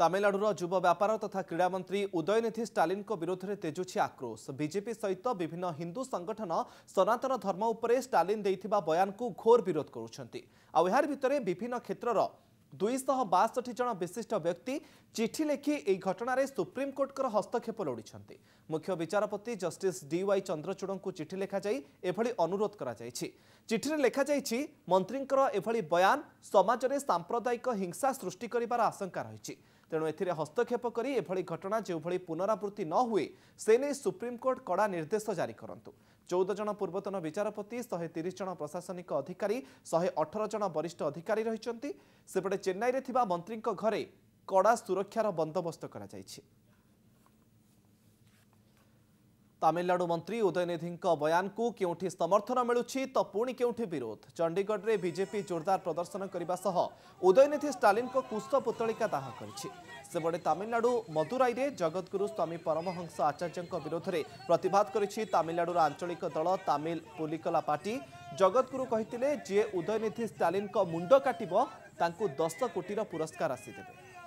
ତାମିଲନାଡୁର ଯୁବ ବ୍ୟାପାର ତଥା କ୍ରୀଡ଼ାମନ୍ତ୍ରୀ ଉଦୟନିଧି ଷ୍ଟାଲିନ୍ଙ୍କ ବିରୋଧରେ ତେଜୁଛି ଆକ୍ରୋଶ ବିଜେପି ସହିତ ବିଭିନ୍ନ ହିନ୍ଦୁ ସଂଗଠନ ସନାତନ ଧର୍ମ ଉପରେ ଷ୍ଟାଲିନ୍ ଦେଇଥିବା ବୟାନକୁ ଘୋର ବିରୋଧ କରୁଛନ୍ତି ଆଉ ଏହାରି ଭିତରେ ବିଭିନ୍ନ କ୍ଷେତ୍ରର ଦୁଇଶହ ବାଷଠି ଜଣ ବିଶିଷ୍ଟ ବ୍ୟକ୍ତି ଚିଠି ଲେଖି ଏହି ଘଟଣାରେ ସୁପ୍ରିମକୋର୍ଟଙ୍କର ହସ୍ତକ୍ଷେପ ଲୋଡ଼ିଛନ୍ତି ମୁଖ୍ୟ ବିଚାରପତି ଜଷ୍ଟିସ୍ ଡିୱାଇ ଚନ୍ଦ୍ରଚୂଡ଼ଙ୍କୁ ଚିଠି ଲେଖାଯାଇ ଏଭଳି ଅନୁରୋଧ କରାଯାଇଛି ଚିଠିରେ ଲେଖାଯାଇଛି ମନ୍ତ୍ରୀଙ୍କର ଏଭଳି ବୟାନ ସମାଜରେ ସାମ୍ପ୍ରଦାୟିକ ହିଂସା ସୃଷ୍ଟି କରିବାର ଆଶଙ୍କା ରହିଛି ତେଣୁ ଏଥିରେ ହସ୍ତକ୍ଷେପ କରି ଏଭଳି ଘଟଣା ଯେଉଁଭଳି ପୁନରାବୃତ୍ତି ନ ହୁଏ ସେ ନେଇ ସୁପ୍ରିମକୋର୍ଟ କଡ଼ା ନିର୍ଦ୍ଦେଶ ଜାରି କରନ୍ତୁ ଚଉଦ ଜଣ ପୂର୍ବତନ ବିଚାରପତି ଶହେ ତିରିଶ ଜଣ ପ୍ରଶାସନିକ ଅଧିକାରୀ ଶହେ ଅଠର ଜଣ ବରିଷ୍ଠ ଅଧିକାରୀ ରହିଛନ୍ତି ସେପଟେ ଚେନ୍ନାଇରେ ଥିବା ମନ୍ତ୍ରୀଙ୍କ ଘରେ କଡ଼ା ସୁରକ୍ଷାର ବନ୍ଦୋବସ୍ତ କରାଯାଇଛି તમિલનાડુ મંત્રી ઉદયનીથિଙ୍କ બયાનકો ક્યુંઠી સમર્થન મિલુચી તો પુણી ક્યુંઠી વિરોધ ચંડીગઢ રે બીજેપી જોરદાર પ્રદર્શન કરીવા સહ ઉદયનીથિ સ્ટાલિન કો કુસ્ત પુતળિકા તાહ કરી છે સે બડે તામિલનાડુ મદુરાઈ રે જગતગુરુ સ્વામી પરમહંસ આચાર્ય કો વિરોધ રે પ્રતિભાત કરી છે તામિલનાડુ ર આંતરિયક દળ તામિલ પોલીકલા પાર્ટી જગતગુરુ કહીતલે જે ઉદયનીથિ સ્ટાલિન કો મુન્ડો કાટીબો તાંકુ 10 કોટી ર પુરસ્કાર આસી દેબે